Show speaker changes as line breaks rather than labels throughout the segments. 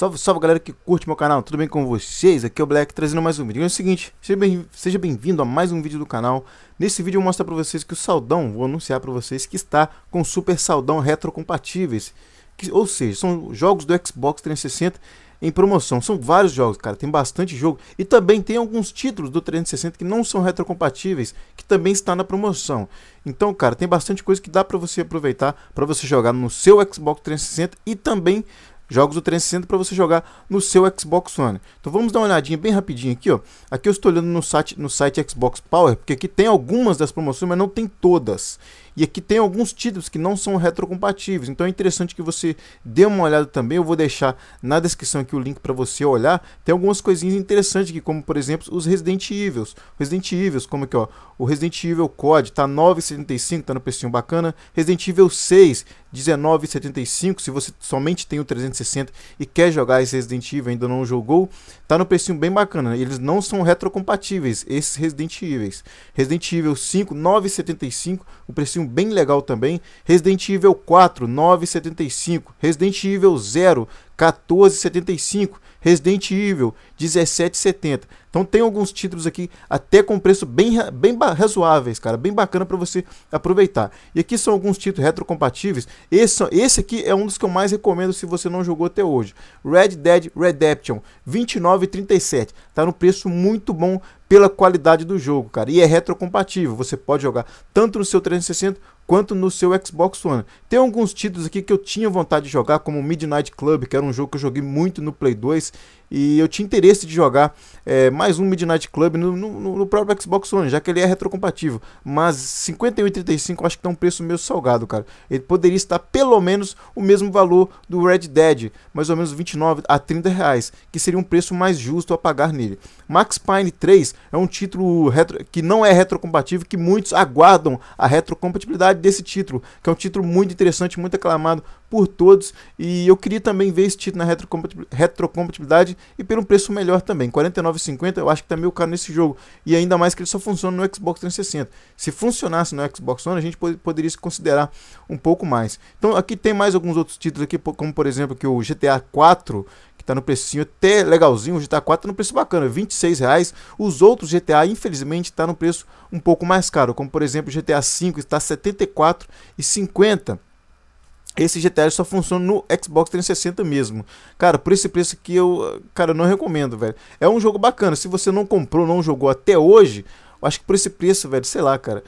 Salve, salve galera que curte meu canal, tudo bem com vocês? Aqui é o Black trazendo mais um vídeo. E é o seguinte, seja bem-vindo bem a mais um vídeo do canal. Nesse vídeo eu mostro para vocês que o saldão, vou anunciar para vocês que está com super saldão retrocompatíveis. Que, ou seja, são jogos do Xbox 360 em promoção. São vários jogos, cara, tem bastante jogo. E também tem alguns títulos do 360 que não são retrocompatíveis, que também está na promoção. Então, cara, tem bastante coisa que dá para você aproveitar para você jogar no seu Xbox 360 e também jogos do 360 para você jogar no seu Xbox One. Então vamos dar uma olhadinha bem rapidinho aqui, ó. Aqui eu estou olhando no site, no site Xbox Power, porque aqui tem algumas das promoções, mas não tem todas. E aqui tem alguns títulos que não são retrocompatíveis. Então é interessante que você dê uma olhada também. Eu vou deixar na descrição aqui o link para você olhar. Tem algumas coisinhas interessantes aqui, como por exemplo os Resident Evil. Resident Evil, como aqui ó, o Resident Evil Code tá 9,75, tá no precinho bacana. Resident Evil 6, 19,75. Se você somente tem o 360 e quer jogar esse Resident Evil ainda não jogou, tá no precinho bem bacana. Eles não são retrocompatíveis, esses Resident Evil. Resident Evil 5, 9,75, o precinho bem legal também. Resident Evil 4, 9,75. Resident Evil 0, 1475, Resident Evil 1770. Então tem alguns títulos aqui até com preço bem, bem razoáveis, cara, bem bacana para você aproveitar. E aqui são alguns títulos retrocompatíveis. Esse, esse aqui é um dos que eu mais recomendo se você não jogou até hoje. Red Dead Redemption 29,37. Tá no preço muito bom pela qualidade do jogo, cara. E é retrocompatível. Você pode jogar tanto no seu 360 quanto no seu Xbox One. Tem alguns títulos aqui que eu tinha vontade de jogar, como Midnight Club, que era um jogo que eu joguei muito no Play 2 e eu tinha interesse de jogar é, mais um Midnight Club no, no, no, próprio Xbox One, já que ele é retrocompatível. Mas 51,35 acho que tá um preço meio salgado, cara. Ele poderia estar pelo menos o mesmo valor do Red Dead, mais ou menos 29 a 30 reais, que seria um preço mais justo a pagar nele. Max Payne 3 é um título retro, que não é retrocompatível, que muitos aguardam a retrocompatibilidade desse título, que é um título muito interessante, muito aclamado por todos. E eu queria também ver esse título na retrocompatibilidade e pelo preço melhor também. 49,50 eu acho que tá meio caro nesse jogo. E ainda mais que ele só funciona no Xbox 360. Se funcionasse no Xbox One, a gente poderia se considerar um pouco mais. Então aqui tem mais alguns outros títulos aqui, como por exemplo que o GTA 4 que tá no precinho até legalzinho, o GTA 4 tá no preço bacana, 26 reais. Os outros GTA, infelizmente, tá no preço um pouco mais caro, como por exemplo o GTA 5 está 74,50 esse GTA só funciona no Xbox 360 mesmo. Cara, por esse preço que eu, cara, não recomendo, velho. É um jogo bacana. Se você não comprou, não jogou até hoje, eu acho que por esse preço, velho, sei lá, cara.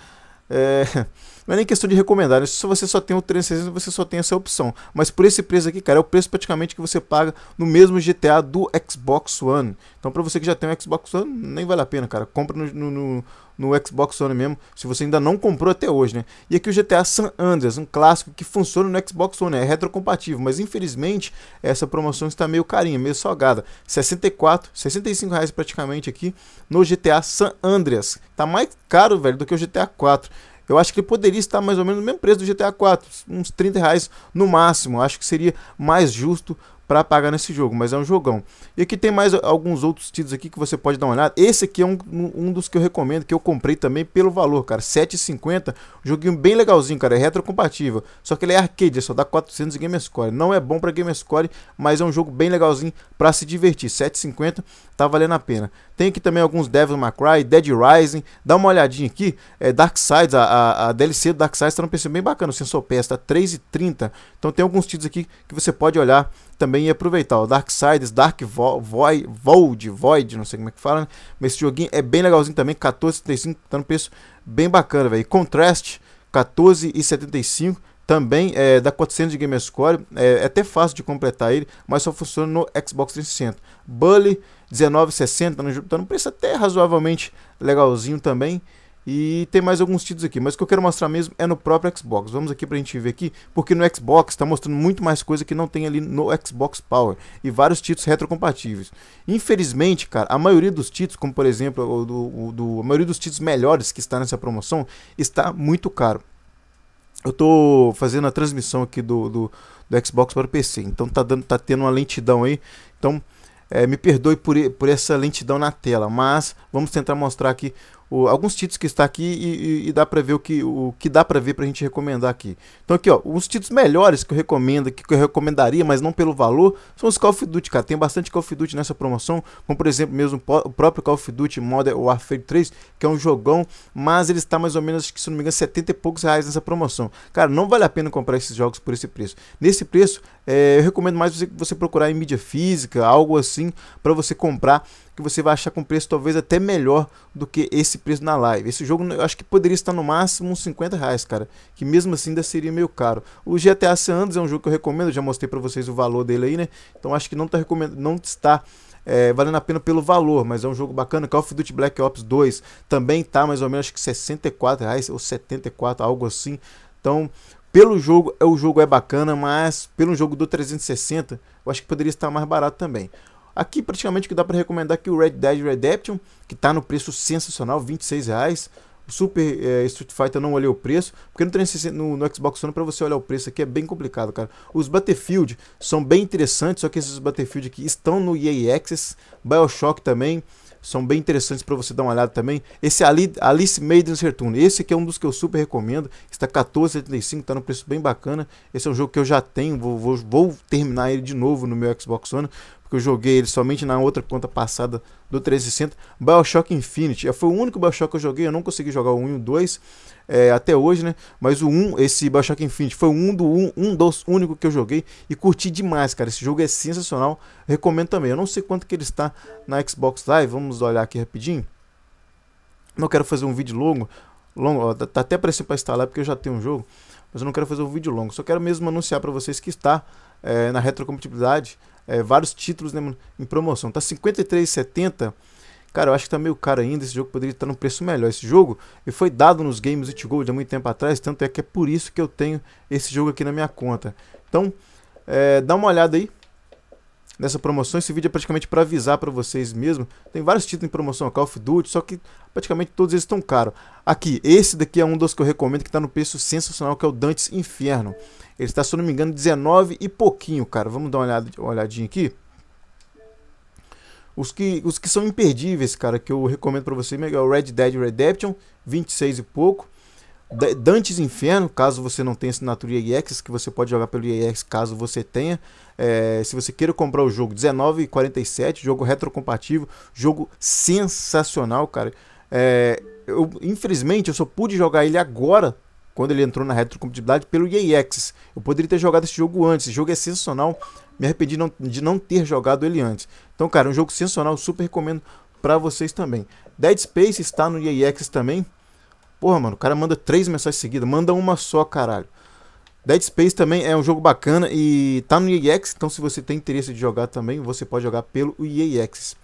É, não é nem questão de recomendar, né? se você só tem o 360, você só tem essa opção. Mas por esse preço aqui, cara, é o preço praticamente que você paga no mesmo GTA do Xbox One. Então, pra você que já tem o Xbox One, nem vale a pena, cara. Compra no, no no Xbox One mesmo, se você ainda não comprou até hoje, né? E aqui o GTA San Andreas, um clássico que funciona no Xbox One, é retrocompatível, mas infelizmente essa promoção está meio carinha, meio salgada. 64, 65 reais praticamente aqui no GTA San Andreas. Tá mais caro, velho, do que o GTA 4. Eu acho que ele poderia estar mais ou menos no mesmo preço do GTA 4, uns 30 reais no máximo. Eu acho que seria mais justo para pagar nesse jogo, mas é um jogão. E aqui tem mais alguns outros títulos aqui que você pode dar uma olhada. Esse aqui é um, um dos que eu recomendo, que eu comprei também pelo valor, cara. 7,50. joguinho bem legalzinho, cara. É retrocompatível. Só que ele é arcade, é só dá 400 GameScore. Não é bom para GameScore, mas é um jogo bem legalzinho para se divertir. 7,50 tá valendo a pena. Tem aqui também alguns Devil May Cry, Dead Rising. Dá uma olhadinha aqui. É Dark Sides, a, a, a DLC do Dark Sides tá num PC bem bacana. O Sensor Pass tá 3,30. Então tem alguns títulos aqui que você pode olhar também ia aproveitar. O Darksiders, Dark Vo Void, Void, Void, não sei como é que fala, né? Mas esse joguinho é bem legalzinho também, 14,75, tá no preço bem bacana, velho. Contrast, 14,75 também é, da 400 de GamerScore, é, é, até fácil de completar ele, mas só funciona no Xbox 360. Bully 1960, tá, tá no preço até razoavelmente legalzinho também. E tem mais alguns títulos aqui, mas o que eu quero mostrar mesmo é no próprio Xbox. Vamos aqui pra gente ver aqui, porque no Xbox tá mostrando muito mais coisa que não tem ali no Xbox Power. E vários títulos retrocompatíveis. Infelizmente, cara, a maioria dos títulos, como por exemplo, o do, o do, a maioria dos títulos melhores que está nessa promoção, está muito caro. Eu tô fazendo a transmissão aqui do, do, do Xbox para o PC, então tá, dando, tá tendo uma lentidão aí. Então, é, me perdoe por, por essa lentidão na tela, mas vamos tentar mostrar aqui o, alguns títulos que está aqui e, e, e dá para ver o que, o que dá para ver para a gente recomendar aqui. Então aqui, ó, os títulos melhores que eu recomendo, que eu recomendaria, mas não pelo valor, são os Call of Duty, cara. Tem bastante Call of Duty nessa promoção, como por exemplo mesmo o próprio Call of Duty Modern Warfare 3, que é um jogão, mas ele está mais ou menos, que se não me engano, 70 e poucos reais nessa promoção. Cara, não vale a pena comprar esses jogos por esse preço. Nesse preço, é, eu recomendo mais você, você procurar em mídia física, algo assim, para você comprar que você vai achar com preço talvez até melhor do que esse preço na live. Esse jogo eu acho que poderia estar no máximo uns 50 reais, cara, que mesmo assim ainda seria meio caro. O GTA San Andreas é um jogo que eu recomendo, eu já mostrei para vocês o valor dele aí, né? Então acho que não, tá recomend não está é, valendo a pena pelo valor, mas é um jogo bacana. Call of Duty Black Ops 2 também tá mais ou menos acho que 64 reais ou 74, algo assim. Então, pelo jogo, é, o jogo é bacana, mas pelo jogo do 360, eu acho que poderia estar mais barato também. Aqui praticamente que dá para recomendar é que o Red Dead Redemption, que está no preço sensacional, 26 reais. O Super é, Street Fighter não olhei o preço, porque no, tem no, no Xbox One para você olhar o preço aqui é bem complicado, cara. Os Battlefield são bem interessantes, só que esses Battlefield aqui estão no EA Access, BioShock também são bem interessantes para você dar uma olhada também. Esse ali, Alice Maiden's Return, esse aqui é um dos que eu super recomendo. Está 14,75, está no preço bem bacana. Esse é um jogo que eu já tenho, vou, vou, vou, terminar ele de novo no meu Xbox One, que eu joguei ele somente na outra conta passada do 360. Bioshock Infinity. Foi o único Bioshock que eu joguei, eu não consegui jogar o 1 e o 2 é, até hoje, né? Mas o 1, esse Bioshock Infinity, foi um, do, um, um dos únicos que eu joguei e curti demais, cara. Esse jogo é sensacional, recomendo também. Eu não sei quanto que ele está na Xbox Live, vamos olhar aqui rapidinho. Não quero fazer um vídeo longo, longo tá, tá até parecendo para instalar porque eu já tenho um jogo, mas eu não quero fazer um vídeo longo. Só quero mesmo anunciar para vocês que está é, na retrocompatibilidade é, vários títulos né, mano, em promoção. Tá 53,70. Cara, eu acho que tá meio caro ainda. Esse jogo poderia estar num preço melhor. Esse jogo ele foi dado nos games It Gold há muito tempo atrás. Tanto é que é por isso que eu tenho esse jogo aqui na minha conta. Então, é, dá uma olhada aí nessa promoção. Esse vídeo é praticamente para avisar para vocês mesmo. Tem vários títulos em promoção, Call of Duty, só que praticamente todos eles estão caros. Aqui, esse daqui é um dos que eu recomendo que está no preço sensacional, que é o Dantes Inferno. Ele está, se eu não me engano, 19 e pouquinho, cara. Vamos dar uma, olhada, uma olhadinha aqui. Os que, os que são imperdíveis, cara, que eu recomendo para você, é o Red Dead Redemption, 26 e pouco. Dantes Inferno, caso você não tenha assinatura EX, que você pode jogar pelo EX caso você tenha. É, se você queira comprar o jogo, R$19,47, jogo retrocompatível, jogo sensacional, cara. É, eu, infelizmente, eu só pude jogar ele agora, quando ele entrou na retrocompatibilidade, pelo EX. Eu poderia ter jogado esse jogo antes, esse jogo é sensacional. Me arrependi não, de não ter jogado ele antes. Então, cara, é um jogo sensacional, super recomendo para vocês também. Dead Space está no EX também, Porra, mano, o cara manda três mensagens seguidas, manda uma só, caralho. Dead Space também é um jogo bacana e tá no EAX, então se você tem interesse de jogar também, você pode jogar pelo EAX.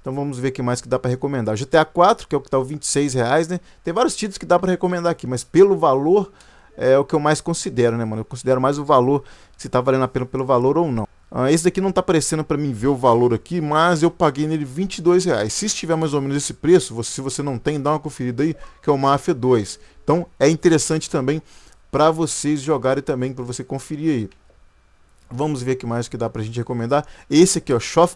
Então vamos ver o que mais que dá para recomendar. GTA 4, que é o que tá o 26 reais, né? Tem vários títulos que dá para recomendar aqui, mas pelo valor é o que eu mais considero, né, mano? Eu considero mais o valor, se tá valendo a pena pelo valor ou não. Uh, esse daqui não está aparecendo para mim ver o valor aqui, mas eu paguei nele 22 reais. Se estiver mais ou menos esse preço, você, se você não tem, dá uma conferida aí, que é o Mafia 2. Então é interessante também para vocês jogarem também, para você conferir aí. Vamos ver que mais que dá para a gente recomendar. Esse aqui, ó, Shof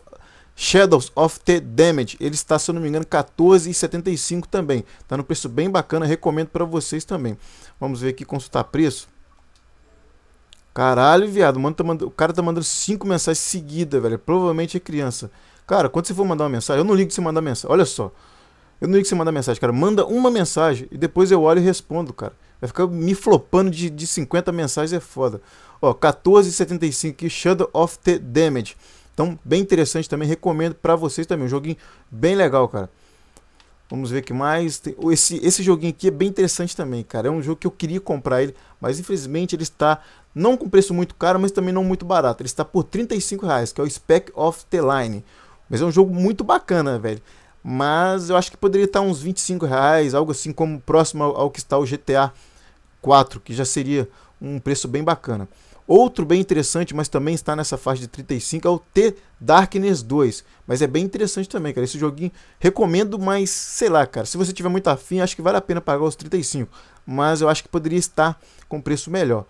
Shadows of the Damage, ele está, se eu não me engano, 14,75 também. Está no preço bem bacana, recomendo para vocês também. Vamos ver aqui, consultar preço. Caralho, viado, mano tá mandando, o cara tá mandando cinco mensagens seguidas, velho. Provavelmente é criança. Cara, quando você for mandar uma mensagem, eu não ligo que você mandar mensagem. Olha só. Eu não ligo que você mandar mensagem, cara. Manda uma mensagem e depois eu olho e respondo, cara. Vai ficar me flopando de, de 50 mensagens, é foda. Ó, 1475 Shadow of the Damage. Então, bem interessante também. Recomendo para vocês também. Um joguinho bem legal, cara. Vamos ver que mais. Tem... Esse, esse joguinho aqui é bem interessante também, cara. É um jogo que eu queria comprar ele, mas infelizmente ele está não com preço muito caro, mas também não muito barato. Ele está por 35 reais, que é o Spec of the Line. Mas é um jogo muito bacana, velho. Mas eu acho que poderia estar uns 25 reais, algo assim como próximo ao que está o GTA 4, que já seria um preço bem bacana. Outro bem interessante, mas também está nessa faixa de 35, é o The Darkness 2. Mas é bem interessante também, cara. Esse joguinho recomendo, mas sei lá, cara. Se você tiver muito afim, acho que vale a pena pagar os 35. Mas eu acho que poderia estar com preço melhor.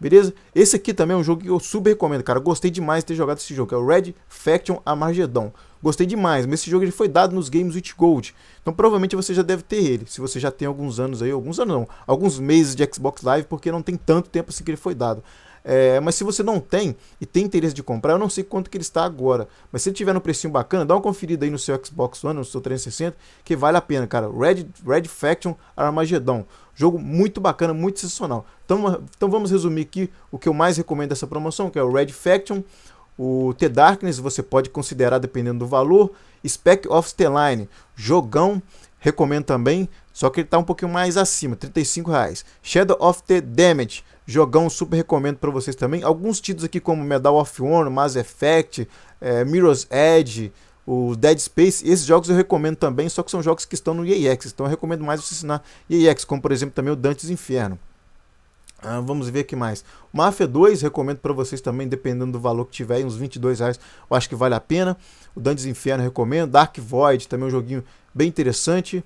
Beleza? Esse aqui também é um jogo que eu super recomendo, cara. Gostei demais de ter jogado esse jogo, é o Red Faction Amargedon. Gostei demais, mas esse jogo ele foi dado nos games with Gold. Então provavelmente você já deve ter ele, se você já tem alguns anos aí, alguns anos não, alguns meses de Xbox Live, porque não tem tanto tempo assim que ele foi dado. É, mas se você não tem e tem interesse de comprar, eu não sei quanto que ele está agora. Mas se ele tiver no precinho bacana, dá uma conferida aí no seu Xbox One, no seu 360, que vale a pena, cara. Red, Red Faction Armageddon. Jogo muito bacana, muito sensacional. Então, então vamos resumir aqui o que eu mais recomendo dessa promoção, que é o Red Faction, o The Darkness, você pode considerar dependendo do valor, Spec of the Line, jogão, recomendo também, só que ele está um pouquinho mais acima, 35 reais. Shadow of the Damage, jogão super recomendo para vocês também. Alguns títulos aqui como Medal of Honor, Mass Effect, é, Mirror's Edge, o Dead Space. Esses jogos eu recomendo também, só que são jogos que estão no EAX. Então eu recomendo mais você assinar EAX, como por exemplo também o Dantes Inferno. Ah, vamos ver aqui mais. Mafia 2, recomendo para vocês também, dependendo do valor que tiver, uns 22 reais, eu acho que vale a pena. O Dantes Inferno recomendo. Dark Void, também um joguinho bem interessante.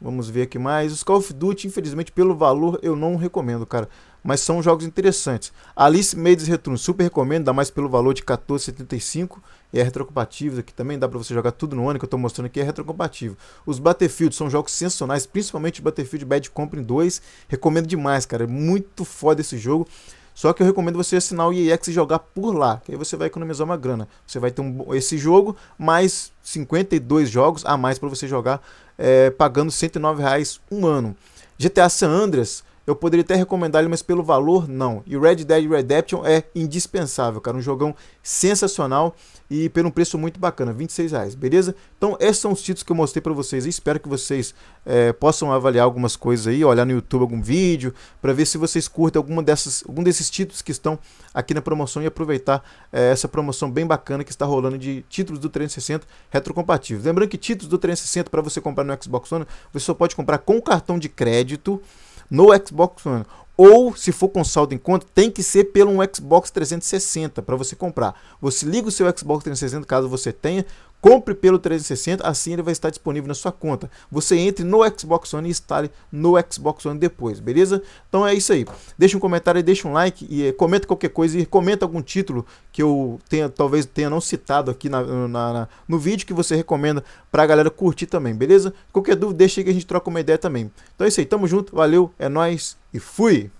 Vamos ver aqui mais. Os Call of Duty, infelizmente, pelo valor, eu não recomendo, cara. Mas são jogos interessantes. Alice Mades Return, super recomendo, dá mais pelo valor de R$14,75 e é retrocompatível, aqui também dá para você jogar tudo no ano, que eu estou mostrando aqui, é retrocompatível. Os Battlefield são jogos sensacionais, principalmente Battlefield Bad Company 2, recomendo demais, cara, é muito foda esse jogo. Só que eu recomendo você assinar o EAX e jogar por lá, que aí você vai economizar uma grana. Você vai ter um, esse jogo, mais 52 jogos a mais para você jogar, é, pagando R$109,00 um ano. GTA San Andreas eu poderia até recomendar ele, mas pelo valor, não. E o Red Dead Redemption é indispensável, cara. Um jogão sensacional e pelo um preço muito bacana, 26 reais, beleza? Então, esses são os títulos que eu mostrei para vocês. espero que vocês é, possam avaliar algumas coisas aí, olhar no YouTube algum vídeo, para ver se vocês curtem alguma dessas, algum desses títulos que estão aqui na promoção e aproveitar é, essa promoção bem bacana que está rolando de títulos do 360 retrocompatíveis. Lembrando que títulos do 360 para você comprar no Xbox One, você só pode comprar com cartão de crédito no Xbox One. Ou, se for com saldo em conta, tem que ser pelo um Xbox 360 para você comprar. Você liga o seu Xbox 360, caso você tenha, Compre pelo 360, assim ele vai estar disponível na sua conta. Você entre no Xbox One e instale no Xbox One depois, beleza? Então é isso aí. Deixa um comentário, deixa um like e eh, comenta qualquer coisa e comenta algum título que eu tenha, talvez tenha não citado aqui na, na, na no vídeo que você recomenda pra galera curtir também, beleza? Qualquer dúvida, deixa aí que a gente troca uma ideia também. Então é isso aí, tamo junto, valeu, é nóis e fui!